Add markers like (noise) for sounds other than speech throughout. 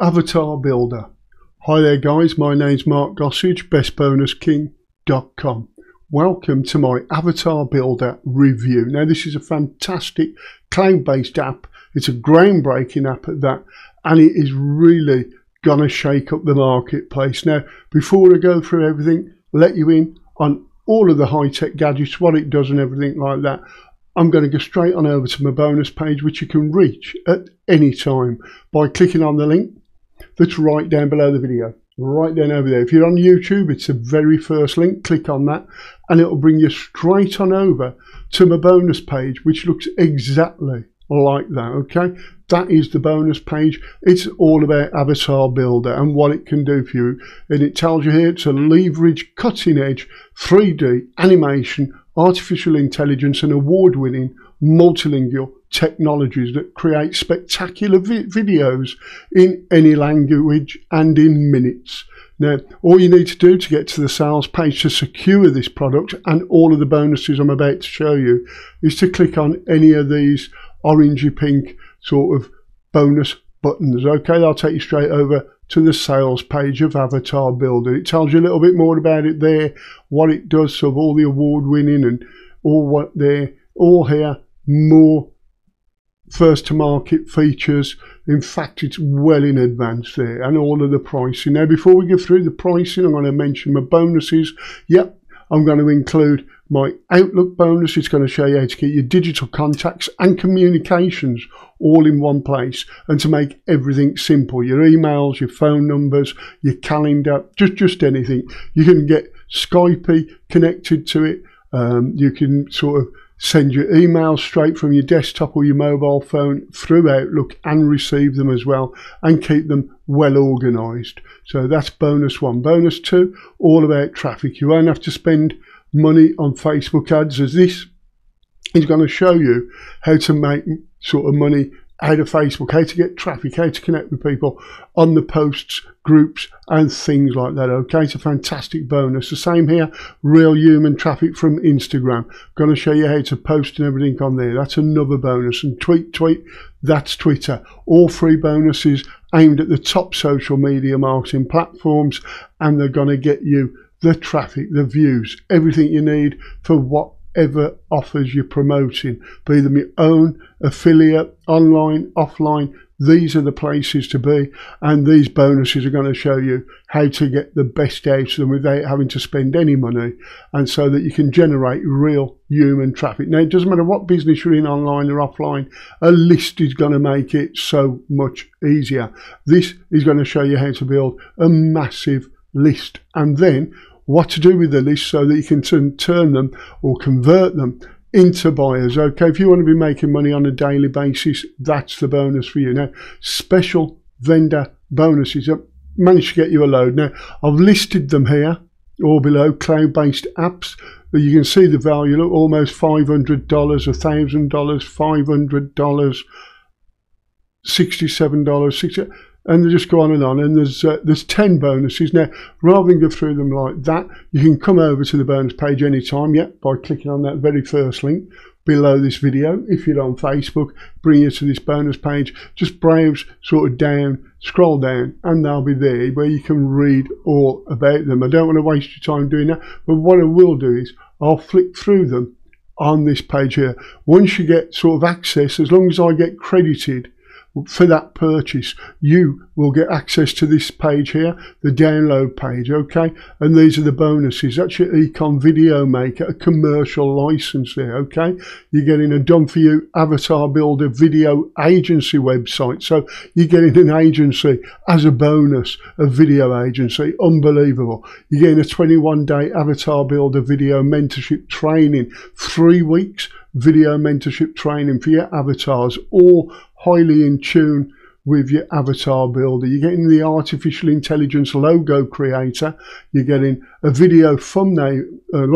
Avatar Builder. Hi there guys, my name's Mark Gossage, bestbonusking.com. Welcome to my Avatar Builder review. Now this is a fantastic cloud-based app. It's a groundbreaking app at that and it is really going to shake up the marketplace. Now before I go through everything, let you in on all of the high-tech gadgets, what it does and everything like that. I'm going to go straight on over to my bonus page, which you can reach at any time by clicking on the link that's right down below the video right down over there if you're on youtube it's the very first link click on that and it'll bring you straight on over to my bonus page which looks exactly like that okay that is the bonus page it's all about avatar builder and what it can do for you and it tells you here to leverage cutting edge 3d animation artificial intelligence and award-winning multilingual technologies that create spectacular vi videos in any language and in minutes. Now, all you need to do to get to the sales page to secure this product and all of the bonuses I'm about to show you is to click on any of these orangey pink sort of bonus buttons. Okay, they'll take you straight over to the sales page of Avatar Builder. It tells you a little bit more about it there, what it does, so all the award winning and all what they all here, more first to market features. In fact, it's well in advance there and all of the pricing. Now, before we get through the pricing, I'm going to mention my bonuses. Yep, I'm going to include my Outlook bonus. It's going to show you how to get your digital contacts and communications all in one place and to make everything simple. Your emails, your phone numbers, your calendar, just, just anything. You can get Skypey connected to it. Um, you can sort of send your emails straight from your desktop or your mobile phone through Outlook and receive them as well and keep them well organized. So that's bonus one. Bonus two, all about traffic. You won't have to spend money on Facebook ads as this is going to show you how to make sort of money how to Facebook, how to get traffic, how to connect with people on the posts, groups, and things like that. Okay, it's a fantastic bonus. The same here, real human traffic from Instagram. Going to show you how to post and everything on there. That's another bonus. And tweet, tweet, that's Twitter. All free bonuses aimed at the top social media marketing platforms, and they're going to get you the traffic, the views, everything you need for what ever offers you're promoting, be them your own affiliate, online, offline. These are the places to be, and these bonuses are going to show you how to get the best out of them without having to spend any money, and so that you can generate real human traffic. Now, it doesn't matter what business you're in, online or offline, a list is going to make it so much easier. This is going to show you how to build a massive list, and then what to do with the list so that you can turn them or convert them into buyers. Okay, if you want to be making money on a daily basis, that's the bonus for you. Now, special vendor bonuses. I uh, managed to get you a load. Now, I've listed them here or below cloud-based apps uh, you can see the value look almost five hundred dollars a thousand dollars five hundred dollars sixty seven dollars sixty and they just go on and on. And there's uh, there's ten bonuses now. Rather than go through them like that, you can come over to the bonus page anytime. yet yeah, by clicking on that very first link below this video. If you're on Facebook, bring you to this bonus page. Just browse sort of down, scroll down, and they'll be there where you can read all about them. I don't want to waste your time doing that, but what I will do is I'll flick through them on this page here. Once you get sort of access, as long as I get credited for that purchase you will get access to this page here the download page okay and these are the bonuses that's your econ video maker a commercial license there okay you're getting a done for you avatar builder video agency website so you're getting an agency as a bonus a video agency unbelievable you're getting a 21 day avatar builder video mentorship training three weeks video mentorship training for your avatars, all highly in tune with your avatar builder. You're getting the artificial intelligence logo creator. You're getting a video thumbnail, uh,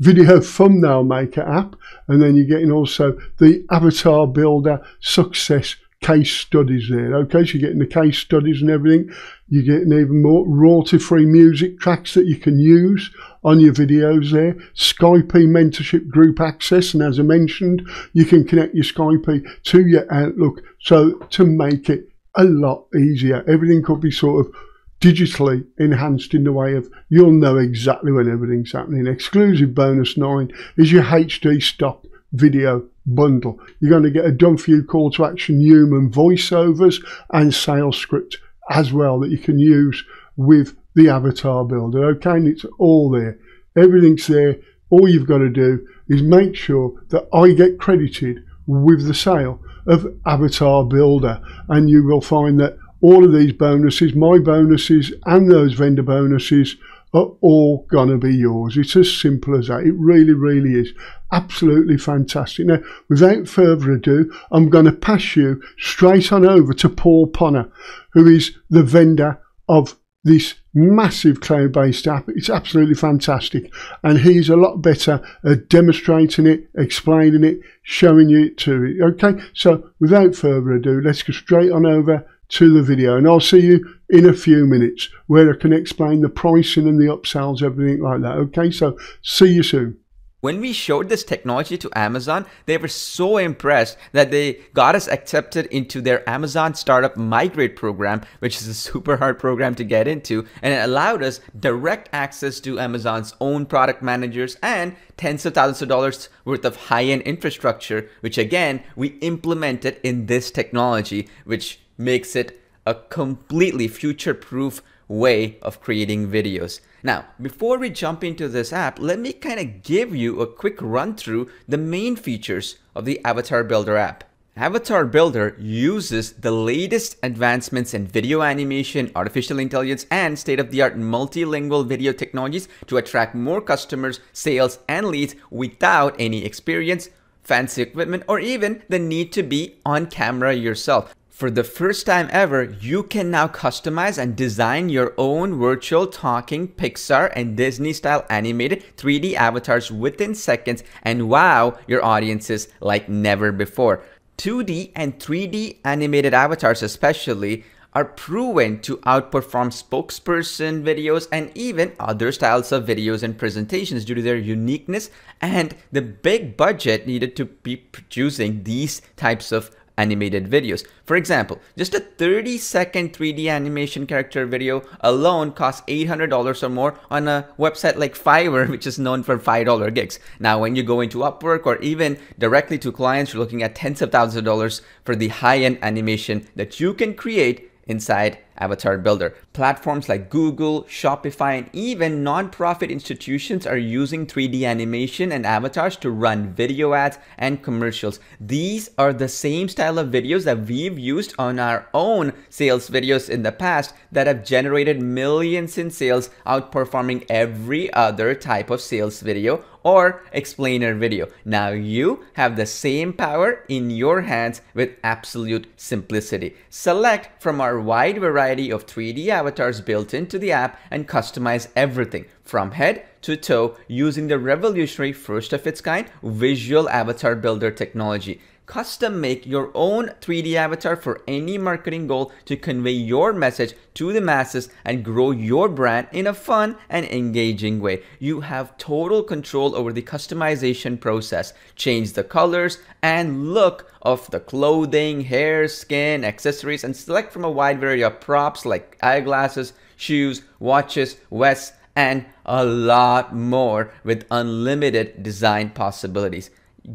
video thumbnail maker app. And then you're getting also the avatar builder success case studies there. Okay, so you're getting the case studies and everything. You're getting even more royalty free music tracks that you can use on your videos there. Skype mentorship group access. And as I mentioned, you can connect your Skype to your Outlook. So to make it a lot easier, everything could be sort of digitally enhanced in the way of you'll know exactly when everything's happening. Exclusive bonus nine is your HD stock video bundle. You're going to get a Dunfield call to action human voiceovers and sales script as well that you can use with the avatar builder. Okay, and it's all there. Everything's there. All you've got to do is make sure that I get credited with the sale of Avatar Builder. And you will find that all of these bonuses, my bonuses and those vendor bonuses, are all going to be yours. It's as simple as that. It really, really is. Absolutely fantastic. Now, without further ado, I'm going to pass you straight on over to Paul Ponner, who is the vendor of this massive cloud based app. It's absolutely fantastic. And he's a lot better at demonstrating it, explaining it, showing you it to you. Okay, so without further ado, let's go straight on over to the video and I'll see you in a few minutes where I can explain the pricing and the upsells, everything like that. Okay, so see you soon. When we showed this technology to Amazon, they were so impressed that they got us accepted into their Amazon Startup Migrate program, which is a super hard program to get into, and it allowed us direct access to Amazon's own product managers and tens of thousands of dollars worth of high-end infrastructure, which again, we implemented in this technology, which makes it a completely future-proof way of creating videos. Now, before we jump into this app, let me kind of give you a quick run through the main features of the Avatar Builder app. Avatar Builder uses the latest advancements in video animation, artificial intelligence, and state-of-the-art multilingual video technologies to attract more customers, sales, and leads without any experience, fancy equipment, or even the need to be on camera yourself. For the first time ever, you can now customize and design your own virtual talking Pixar and Disney style animated 3D avatars within seconds and wow your audiences like never before. 2D and 3D animated avatars especially are proven to outperform spokesperson videos and even other styles of videos and presentations due to their uniqueness and the big budget needed to be producing these types of animated videos. For example, just a 30 second 3D animation character video alone costs $800 or more on a website like Fiverr, (laughs) which is known for $5 gigs. Now, when you go into Upwork or even directly to clients, you're looking at tens of thousands of dollars for the high end animation that you can create inside avatar builder. Platforms like Google, Shopify, and even nonprofit institutions are using 3D animation and avatars to run video ads and commercials. These are the same style of videos that we've used on our own sales videos in the past that have generated millions in sales outperforming every other type of sales video or explainer video. Now you have the same power in your hands with absolute simplicity. Select from our wide variety variety of 3D avatars built into the app and customize everything from head to toe using the revolutionary first of its kind visual avatar builder technology custom make your own 3D avatar for any marketing goal to convey your message to the masses and grow your brand in a fun and engaging way. You have total control over the customization process. Change the colors and look of the clothing, hair, skin, accessories, and select from a wide variety of props like eyeglasses, shoes, watches, vests, and a lot more with unlimited design possibilities.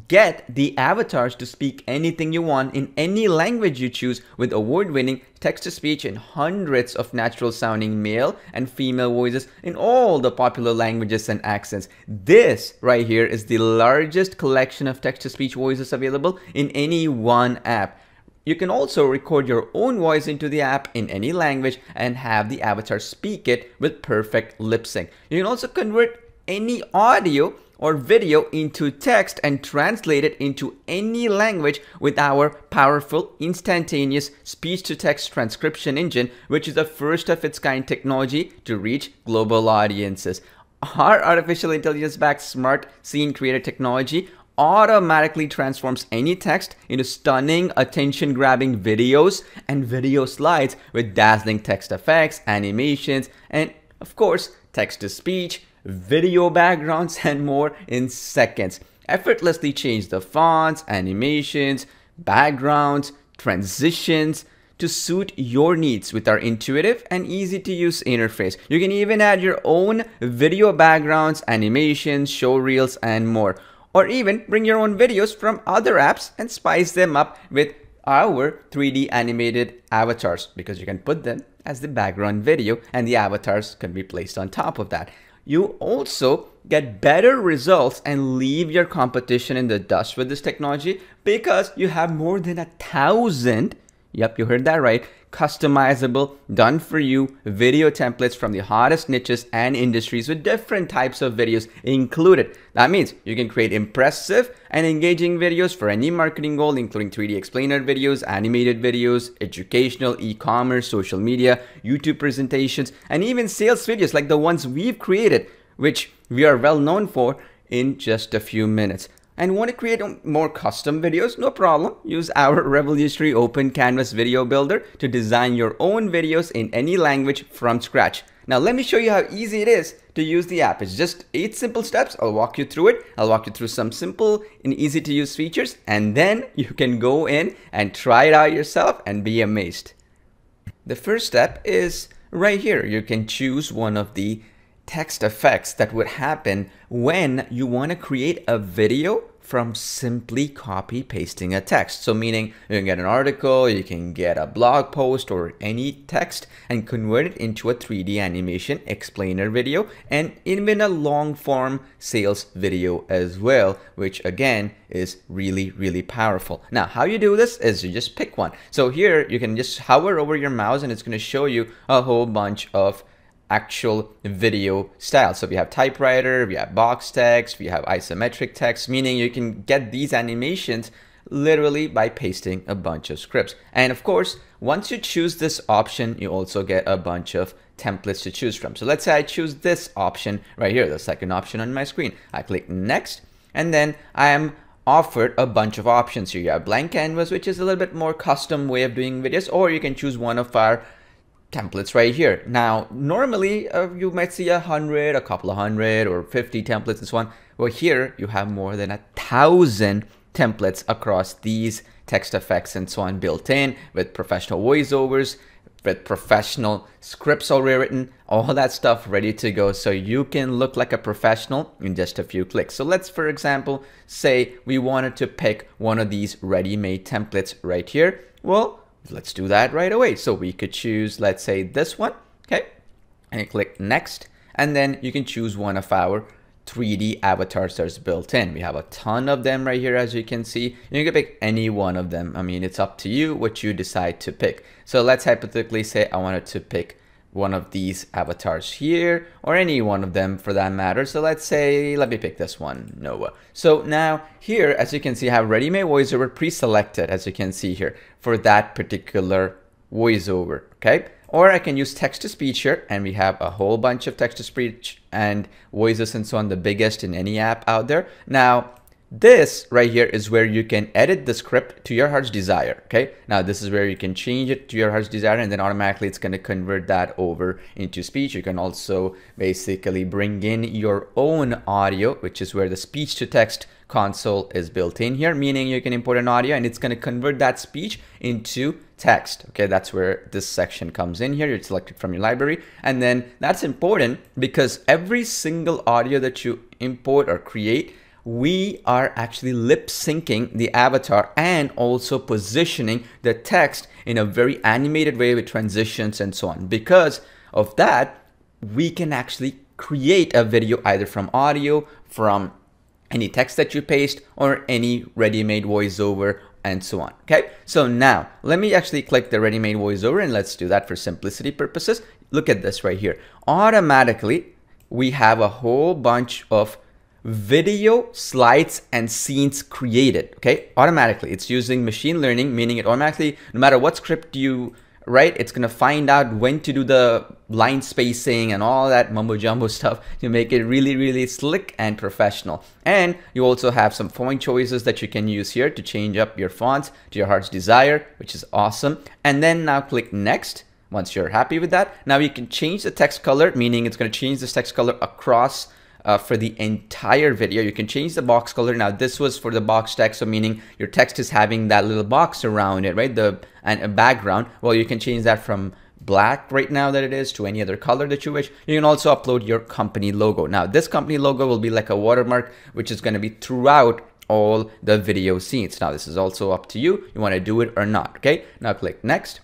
Get the avatars to speak anything you want in any language you choose with award-winning text-to-speech and hundreds of natural-sounding male and female voices in all the popular languages and accents. This right here is the largest collection of text-to-speech voices available in any one app. You can also record your own voice into the app in any language and have the avatar speak it with perfect lip sync. You can also convert any audio or video into text and translate it into any language with our powerful instantaneous speech-to-text transcription engine, which is the first of its kind technology to reach global audiences. Our artificial intelligence-backed smart scene creator technology automatically transforms any text into stunning, attention grabbing videos and video slides with dazzling text effects, animations, and of course, text to speech, video backgrounds, (laughs) and more in seconds. Effortlessly change the fonts, animations, backgrounds, transitions, to suit your needs with our intuitive and easy to use interface. You can even add your own video backgrounds, animations, show reels, and more. Or even bring your own videos from other apps and spice them up with our 3D animated avatars because you can put them as the background video and the avatars can be placed on top of that you also get better results and leave your competition in the dust with this technology because you have more than a thousand Yep, you heard that right. Customizable, done for you video templates from the hottest niches and industries with different types of videos included. That means you can create impressive and engaging videos for any marketing goal, including 3D explainer videos, animated videos, educational, e commerce, social media, YouTube presentations, and even sales videos like the ones we've created, which we are well known for in just a few minutes and want to create more custom videos, no problem. Use our (laughs) revolutionary open canvas video builder to design your own videos in any language from scratch. Now let me show you how easy it is to use the app. It's just eight simple steps. I'll walk you through it. I'll walk you through some simple and easy to use features and then (laughs) you can go in and try it out yourself and be amazed. The first step is right here. You can choose one of the text effects that would happen when you want to create a video from simply copy pasting a text. So meaning you can get an article, you can get a blog post or any text and convert it into a 3D animation explainer video and even a long form sales video as well, which again is really, really powerful. Now, how you do this is you just pick one. So here you can just hover over your mouse and it's gonna show you a whole bunch of actual video style. So we have typewriter, we have box text, we have isometric text, meaning you can get these animations literally by pasting a bunch of scripts. And of course, once you choose this option, you also get a bunch of templates to choose from. So let's say I choose this option right here, the second option on my screen. I click next, and then I am offered a bunch of options. Here you have blank canvas, which is a little bit more custom way of doing videos, or you can choose one of our templates right here. Now, normally uh, you might see a hundred, a couple of hundred or 50 templates and so on. Well, here you have more than a thousand templates across these text effects and so on built in with professional voiceovers, with professional scripts already written, all that stuff ready to go so you can look like a professional in just a few clicks. So let's, for example, say we wanted to pick one of these ready-made templates right here. Well, Let's do that right away. So we could choose, let's say this one, okay? And click next. And then you can choose one of our 3D avatars that's built in. We have a ton of them right here, as you can see. You can pick any one of them. I mean, it's up to you what you decide to pick. So let's hypothetically say I wanted to pick one of these avatars here, or any one of them for that matter. So let's say, let me pick this one, Noah. So now here, as you can see, I have ready-made voiceover pre-selected, as you can see here, for that particular voiceover, okay? Or I can use text-to-speech here, and we have a whole bunch of text-to-speech and voices and so on, the biggest in any app out there. Now, this right here is where you can edit the script to your heart's desire, okay? Now this is where you can change it to your heart's desire and then automatically it's gonna convert that over into speech. You can also basically bring in your own audio, which is where the speech to text console is built in here, meaning you can import an audio and it's gonna convert that speech into text. Okay, that's where this section comes in here. You select it from your library. And then that's important because every single audio that you import or create we are actually lip syncing the avatar and also positioning the text in a very animated way with transitions and so on. Because of that, we can actually create a video either from audio, from any text that you paste or any ready-made voiceover and so on. Okay, so now let me actually click the ready-made voiceover and let's do that for simplicity purposes. Look at this right here. Automatically, we have a whole bunch of video slides and scenes created, okay? Automatically, it's using machine learning, meaning it automatically, no matter what script you write, it's gonna find out when to do the line spacing and all that mumbo jumbo (laughs) stuff to make it really, really slick and professional. And you also have some font choices that you can use here to change up your fonts to your heart's desire, which is awesome. And then now click next. Once you're happy with that, now you can change the text color, meaning it's gonna change this text color across uh, for the entire video. You can change the box color. Now this was for the box text, so meaning your text is having that little box around it, right? The and a background. Well, you can change that from black right now that it is to any other color that you wish. You can also upload your company logo. Now this company logo will be like a watermark, which is gonna be throughout all the video scenes. Now this is also up to you. You wanna do it or not, okay? Now click next.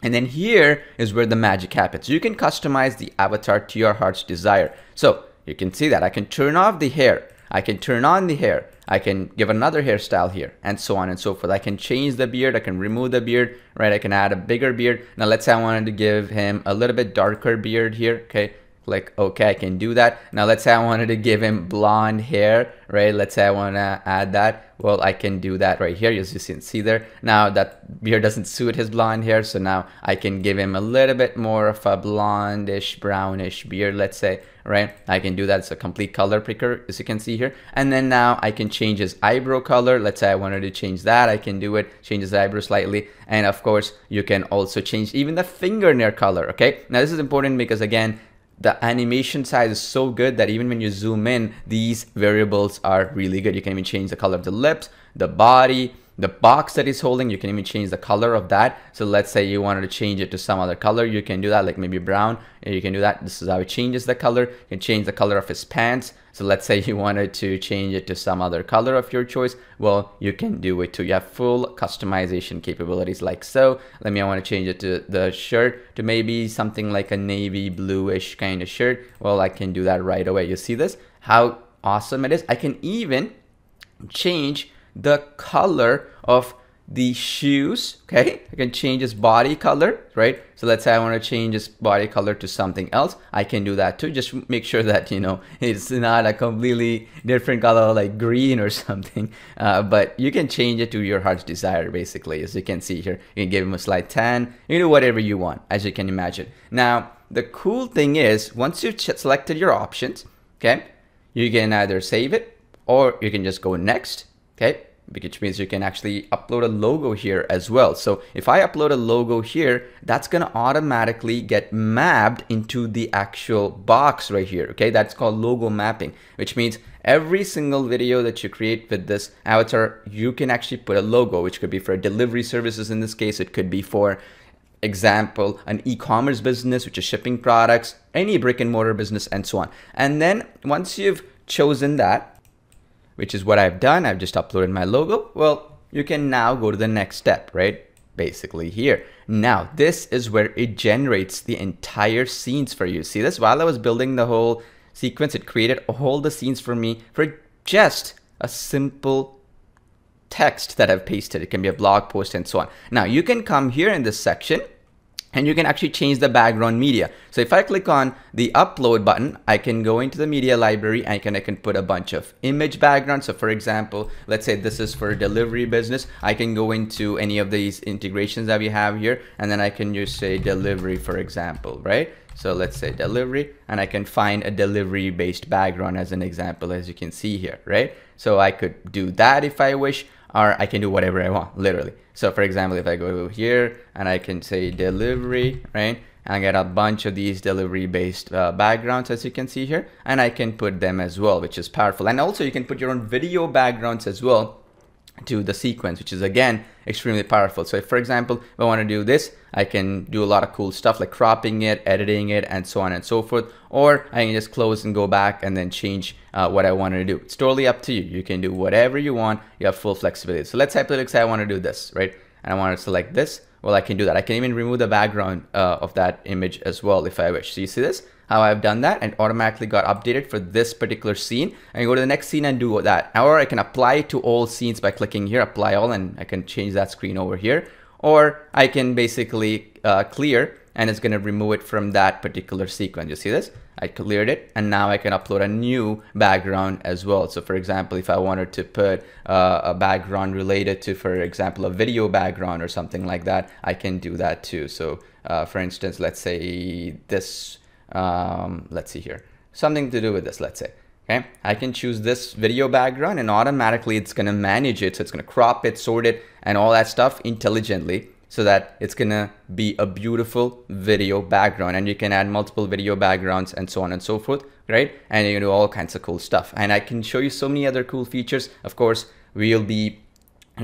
And then here is where the magic happens. You can customize the avatar to your heart's desire. So you can see that I can turn off the hair. I can turn on the hair. I can give another hairstyle here and so on and so forth. I can change the beard. I can remove the beard, right? I can add a bigger beard. Now let's say I wanted to give him a little bit darker beard here. Okay click OK, I can do that. Now let's say I wanted to give him blonde hair, right? Let's say I wanna add that. Well, I can do that right here, as you can see there. Now that beard doesn't suit his blonde hair, so now I can give him a little bit more of a blondish, brownish beard, let's say, right? I can do that. It's a complete color picker, as you can see here. And then now I can change his eyebrow color. Let's say I wanted to change that. I can do it, change his eyebrow slightly. And of course, you can also change even the fingernail color, okay? Now this is important because again, the animation size is so good that even when you zoom in, these variables are really good. You can even change the color of the lips, the body, the box that it's holding. You can even change the color of that. So let's say you wanted to change it to some other color. You can do that like maybe brown and you can do that. This is how it changes the color. You can change the color of his pants. So let's say (laughs) you wanted to change it to some other color of your choice. Well, you can do it too. You have full customization capabilities like so. Let me, I want to change it to the shirt to maybe something like a navy bluish kind of shirt. Well, I can do that right away. You see this? How awesome it is. I can even change the color of the shoes, okay? I can change his body color, right? So let's say I want to change his body color to something else. I can do that too. Just make sure that, you know, (laughs) it's not a completely different color like green or (laughs) something. Uh, but you can change it to your heart's desire, basically. As you can see here, you can give him a slight tan. You can do whatever you want, as you can imagine. Now, the cool thing is, once you've selected your options, okay, you can either save it or you can just go next, okay? which means you can actually upload a logo here as well. So if I upload a logo here, that's gonna automatically get mapped into the actual box right here, okay? That's called logo mapping, which means every single video that you create with this avatar, you can actually put a logo, which could be for delivery services in this case, it could be for example, an e-commerce business, which is shipping products, any brick and mortar business and so on. And then once you've chosen that, which is what I've done. I've just uploaded my logo. Well, you can now go to the next step, right? Basically here. Now, this is where it generates the entire scenes for you. See this? While I was building the whole sequence, it created all the scenes for me for just a simple text that I've pasted. It can be a blog post and so on. Now, you can come here in this section and you can actually change the background media. So if I click on the upload button, I can go into the media library and I can, I can put a bunch of image backgrounds. So for example, let's say this is for delivery business. I can go into any of these integrations that we have here, and then I can just say delivery, for example, right? So let's say delivery, and I can find a delivery based background as an example, as you can see here, right? So I could do that if I wish or I can do whatever I want, literally. So for example, if I go here and I can say delivery, right? And I get a bunch of these delivery based uh, backgrounds as you can see here, and I can put them as well, which is powerful. And also you can put your own video backgrounds as well to the sequence, which is again extremely powerful. So if, for example, if I want to do this, I can do a lot of cool stuff like cropping it, editing it, and so on and so forth. Or I can just close and go back and then change uh, what I want to do. It's totally up to you. You can do whatever you want. You have full flexibility. So let's hypothetically say I want to do this, right? And I want to select this. Well, I can do that. I can even remove the background uh, of that image as well if I wish. So you see this? how I've done that and automatically got updated for this particular scene. And go to the next scene and do that. Or I can apply it to all scenes by clicking here, apply all, and I can change that screen over here. Or I can basically uh, clear and it's going to remove it from that particular sequence. You see this? I cleared it and now I can upload a new background as well. So for example, if I wanted to put uh, a background related to, for example, a video background or something like that, I can do that too. So uh, for instance, let's say this um, let's see here, something to do with this, let's say. Okay, I can choose this video background and automatically it's gonna manage it. So it's gonna crop it, sort it, and all that stuff intelligently so that it's gonna be a beautiful video background and you can add multiple video backgrounds and so on and so forth, right? And you do all kinds of cool stuff. And I can show you so many other cool features. Of course, we'll be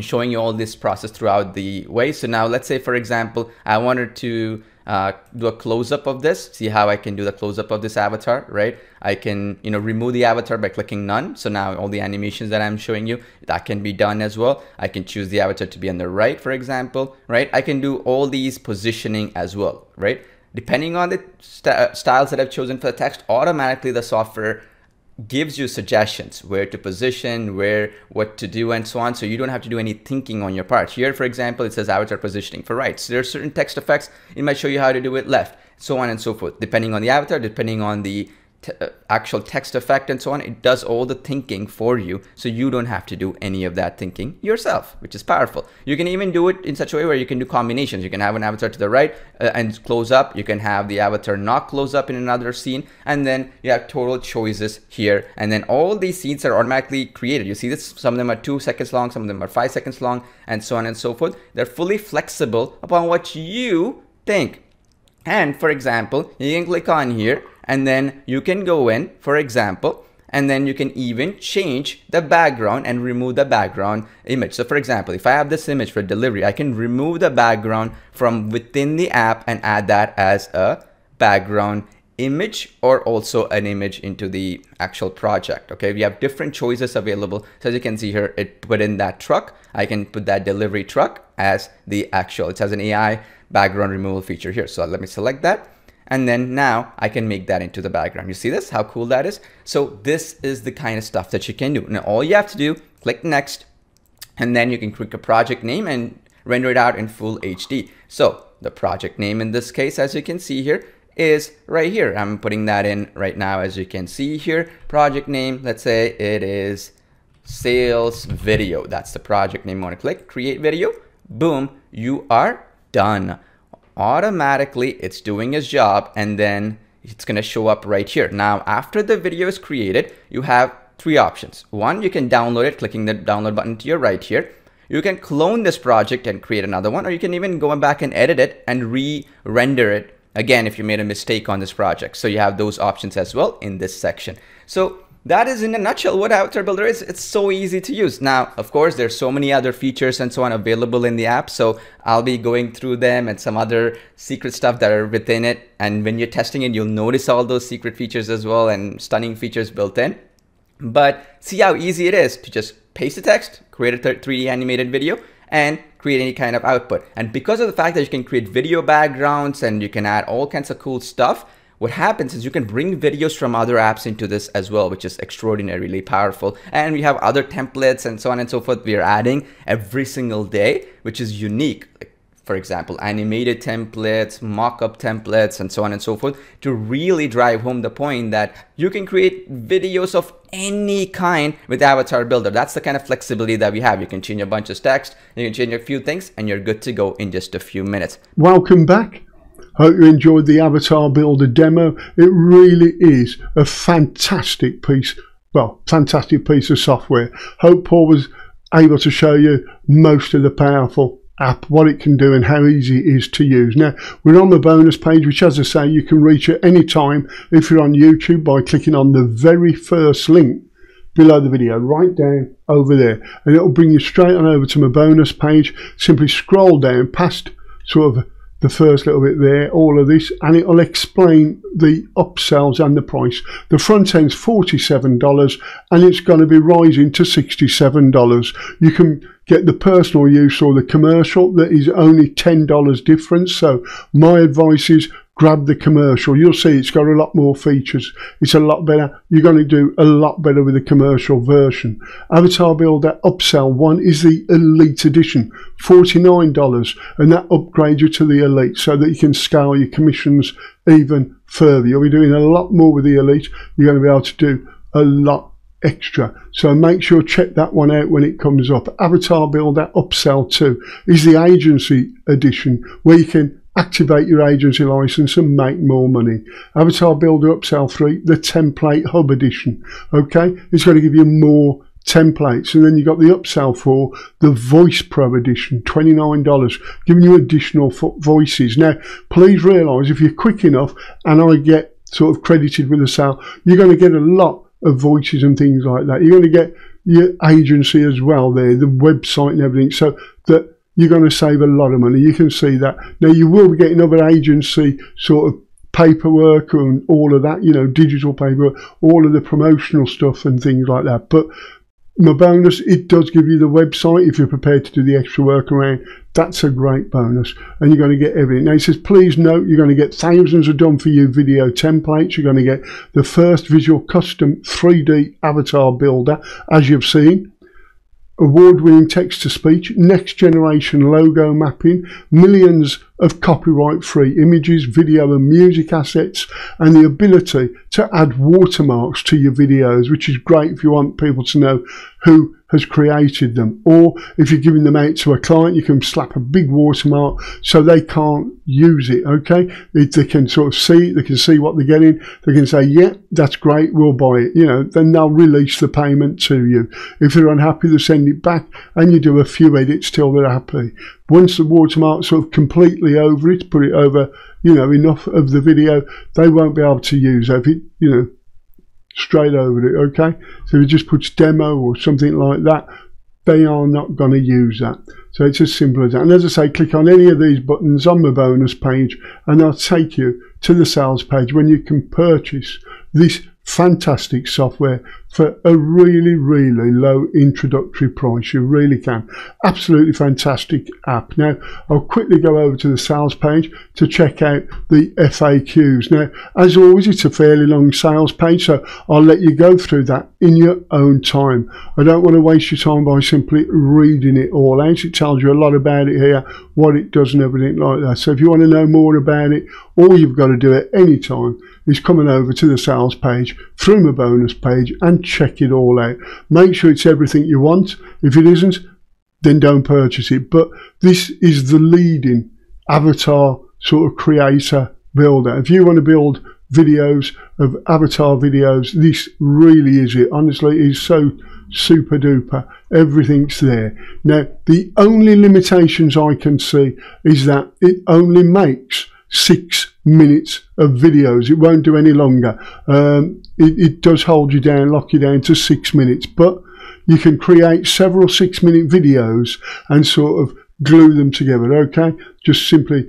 showing you all this process throughout the way. So now let's say, for example, I wanted to uh, do a close-up of this, see how I can do the close-up of this avatar, right? I can, you know, remove the avatar by clicking none. So now all the animations that I'm showing you, that can be done as well. I can choose the avatar to be on the right, for example, right? I can do all these positioning as well, right? Depending on the st uh, styles that I've chosen for the text, automatically the software gives you suggestions where to position where what to do and so on so you don't have to do any thinking on your part here for example it says avatar positioning for right so there are certain text effects it might show you how to do it left so on and so forth depending on the avatar depending on the uh, actual text effect and so on, it does all the thinking for you. So you don't have to do any of that thinking yourself, which is powerful. You can even do it in such a way where you can do combinations. You can have an avatar to the right uh, and close up. You can have the avatar not close up in another scene. And then you have total choices here. And then all these scenes are automatically created. You see this, some of them are two seconds long, some of them are five seconds long, and so on and so forth. They're fully flexible upon what you think. And for example, you can click on here and then you can go in, for example, and then you can even change the background and remove the background image. So for example, if I have this image for delivery, I can remove the background from within the app and add that as a background image or also an image into the actual project. Okay, we have different choices available. So as you can see here, it put in that truck. I can put that delivery truck as the actual, it has an AI background removal feature here. So let me select that and then now I can make that into the background. You see this, how cool that is? So this is the kind of stuff that you can do. Now all you have to do, click next, and then you can click a project name and render it out in full HD. So the project name in this case, as you can see here, is right here. I'm putting that in right now, as you can see here. Project name, let's say it is sales video. That's the project name. You want to click create video. Boom, you are done automatically it's doing its job and then it's gonna show up right here. Now, after the video is created, you have three options. One, you can download it, clicking the download button to your right here. You can clone this project and create another one, or you can even go back and edit it and re-render it again if you made a mistake on this project. So you have those options as well in this section. So that is in a nutshell what Avatar Builder is. It's so easy to use. Now, of course, there's so many other features and so on available in the app. So I'll be going through them and some other secret stuff that are within it. And when you're testing it, you'll notice all those secret features as well and stunning features built in. But see how easy it is to just paste the text, create a 3D animated video, and create any kind of output. And because of the fact that you can create video backgrounds and you can add all kinds of cool stuff, what happens is you can bring videos from other apps into this as well, which is extraordinarily powerful. And we have other templates and so on and so forth we are adding every single day, which is unique. for example, animated templates, mock-up templates, and so on and so forth to really drive home the point that you can create videos of any kind with Avatar Builder. That's the kind of flexibility that we have. You can change a bunch of text, you can change a few things, and you're good to go in just a few minutes. Welcome back. Hope you enjoyed the Avatar Builder demo. It really is a fantastic piece, well, fantastic piece of software. Hope Paul was able to show you most of the powerful app, what it can do and how easy it is to use. Now, we're on the bonus page, which as I say, you can reach at any time if you're on YouTube by clicking on the very first link below the video, right down over there. And it'll bring you straight on over to my bonus page. Simply scroll down past sort of the first little bit there, all of this, and it'll explain the upsells and the price. The front end's $47 and it's going to be rising to $67. You can get the personal use or the commercial that is only $10 difference. So my advice is grab the commercial. You'll see it's got a lot more features. It's a lot better. You're going to do a lot better with the commercial version. Avatar Builder Upsell 1 is the Elite Edition, $49, and that upgrades you to the Elite so that you can scale your commissions even further. You'll be doing a lot more with the Elite. You're going to be able to do a lot extra. So make sure check that one out when it comes up. Avatar Builder Upsell 2 is the agency edition where you can activate your agency license and make more money. Avatar Builder Upsell 3, the template hub edition. Okay, it's going to give you more templates and then you have got the upsell for the voice pro edition $29 giving you additional voices now please realize if you're quick enough and i get sort of credited with a sale you're going to get a lot of voices and things like that you're going to get your agency as well there the website and everything so that you're going to save a lot of money. You can see that. Now, you will be getting other agency sort of paperwork and all of that, you know, digital paperwork, all of the promotional stuff and things like that. But my bonus, it does give you the website if you're prepared to do the extra work around. That's a great bonus. And you're going to get everything. Now, he says, please note, you're going to get thousands of done for you video templates. You're going to get the first visual custom 3D avatar builder, as you've seen award-winning text-to-speech, next-generation logo mapping, millions of copyright-free images, video and music assets, and the ability to add watermarks to your videos, which is great if you want people to know who has created them. Or if you're giving them out to a client, you can slap a big watermark so they can't use it, okay? They, they can sort of see, they can see what they're getting. They can say, yeah, that's great, we'll buy it. You know, then they'll release the payment to you. If they're unhappy, they send it back and you do a few edits till they're happy. Once the watermark's sort of completely over it, put it over, you know, enough of the video, they won't be able to use it. If it, you know, straight over it okay so if it just puts demo or something like that they are not going to use that so it's as simple as that and as I say click on any of these buttons on the bonus page and I'll take you to the sales page when you can purchase this fantastic software for a really, really low introductory price. You really can. Absolutely fantastic app. Now, I'll quickly go over to the sales page to check out the FAQs. Now, as always, it's a fairly long sales page, so I'll let you go through that in your own time. I don't want to waste your time by simply reading it all out. It tells you a lot about it here, what it does and everything like that. So if you want to know more about it, all you've got to do at any time is coming over to the sales page through my bonus page and check it all out. Make sure it's everything you want. If it isn't, then don't purchase it. But this is the leading avatar sort of creator builder. If you want to build videos of avatar videos, this really is it. Honestly, it's so super duper. Everything's there. Now, the only limitations I can see is that it only makes six minutes of videos. It won't do any longer. Um, it, it does hold you down, lock you down to six minutes, but you can create several six minute videos and sort of glue them together. Okay, just simply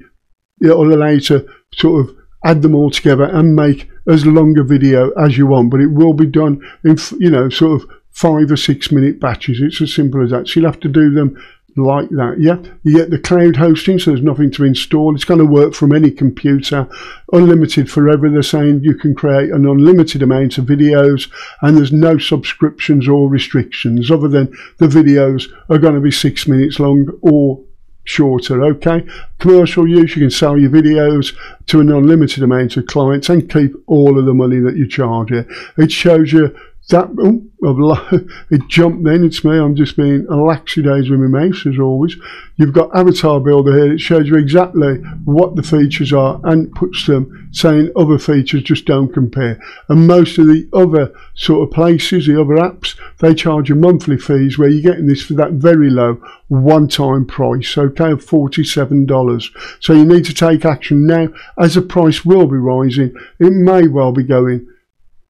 it'll allow you to sort of add them all together and make as long a video as you want, but it will be done in you know sort of five or six minute batches. It's as simple as that. So you'll have to do them like that. Yeah, you get the cloud hosting, so there's nothing to install. It's going to work from any computer, unlimited forever. They're saying you can create an unlimited amount of videos, and there's no subscriptions or restrictions other than the videos are going to be six minutes long or shorter okay commercial use you can sell your videos to an unlimited amount of clients and keep all of the money that you charge it it shows you that oh, (laughs) it jumped then it's me I'm just being lackadaisy with my mouse as always you've got avatar builder here it shows you exactly what the features are and puts them saying other features just don't compare and most of the other sort of places the other apps they charge you monthly fees where you're getting this for that very low one-time price okay of $47 so you need to take action now as the price will be rising it may well be going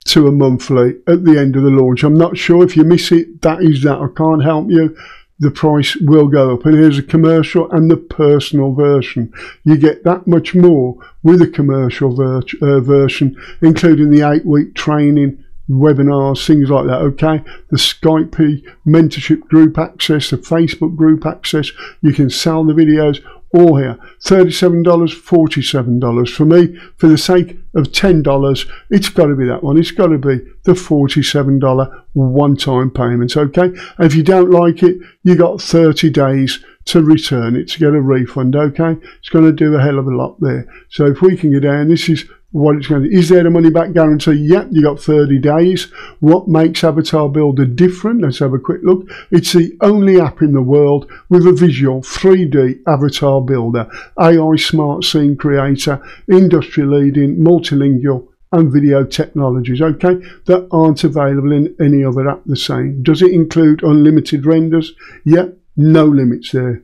to a monthly at the end of the launch. I'm not sure if you miss it, that is that. I can't help you. The price will go up. And here's a commercial and the personal version. You get that much more with a commercial ver uh, version, including the eight week training, webinars, things like that. Okay, the Skype mentorship group access, the Facebook group access. You can sell the videos all here. $37, $47. For me, for the sake of $10, it's got to be that one. It's got to be the $47 one-time payment, okay? And if you don't like it, you got 30 days to return it to get a refund. Okay, it's going to do a hell of a lot there. So if we can get down, this is what it's going to. Is there the money back guarantee? Yep, you got 30 days. What makes Avatar Builder different? Let's have a quick look. It's the only app in the world with a visual 3D avatar builder, AI smart scene creator, industry leading, multilingual and video technologies, okay, that aren't available in any other app the same. Does it include unlimited renders? Yep, no limits there.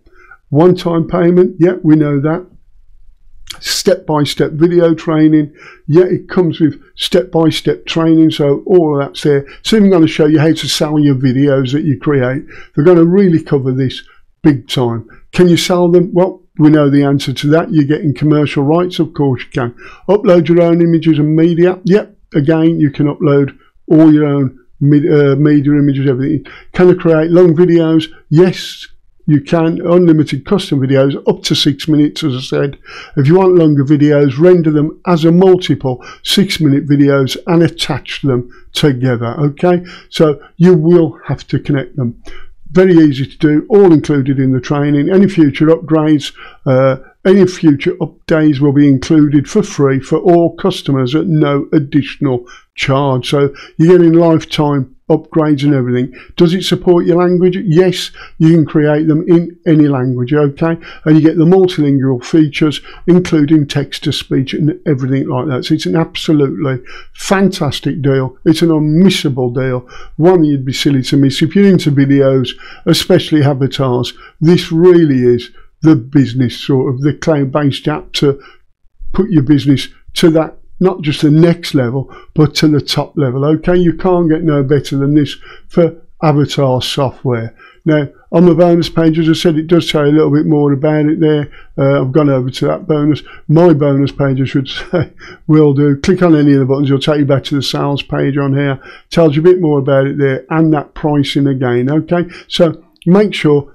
One time payment, yeah, we know that. Step by step video training, yeah, it comes with step by step training, so all of that's there. It's even going to show you how to sell your videos that you create. They're going to really cover this big time. Can you sell them? Well, we know the answer to that. You're getting commercial rights, of course you can. Upload your own images and media. Yep, again, you can upload all your own mid, uh, media images, everything. Can I create long videos? Yes, you can. Unlimited custom videos, up to six minutes, as I said. If you want longer videos, render them as a multiple six minute videos and attach them together. Okay, so you will have to connect them. Very easy to do, all included in the training. Any future upgrades, uh, any future updates will be included for free for all customers at no additional charge. So you're getting lifetime upgrades and everything. Does it support your language? Yes, you can create them in any language, okay? And you get the multilingual features, including text-to-speech and everything like that. So it's an absolutely fantastic deal. It's an unmissable deal, one you'd be silly to miss. If you're into videos, especially avatars, this really is the business sort of the cloud based app to put your business to that not just the next level but to the top level okay you can't get no better than this for avatar software now on the bonus page as i said it does tell you a little bit more about it there uh, i've gone over to that bonus my bonus page i should (laughs) say will do click on any of the buttons it'll take you back to the sales page on here tells you a bit more about it there and that pricing again okay so make sure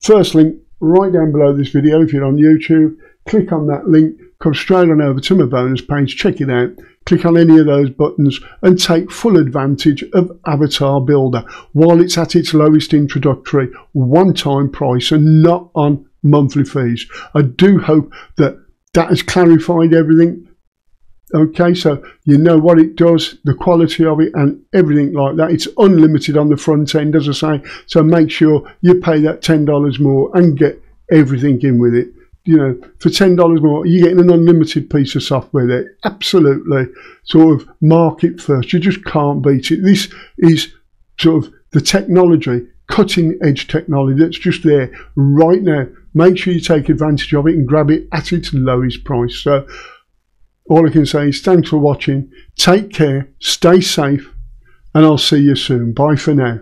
first link right down below this video if you're on YouTube. Click on that link, come straight on over to my bonus page, check it out. Click on any of those buttons and take full advantage of Avatar Builder while it's at its lowest introductory one-time price and not on monthly fees. I do hope that that has clarified everything okay so you know what it does the quality of it and everything like that it's unlimited on the front end as i say so make sure you pay that ten dollars more and get everything in with it you know for ten dollars more you're getting an unlimited piece of software there absolutely sort of market first you just can't beat it this is sort of the technology cutting edge technology that's just there right now make sure you take advantage of it and grab it at its lowest price so all I can say is thanks for watching. Take care, stay safe, and I'll see you soon. Bye for now.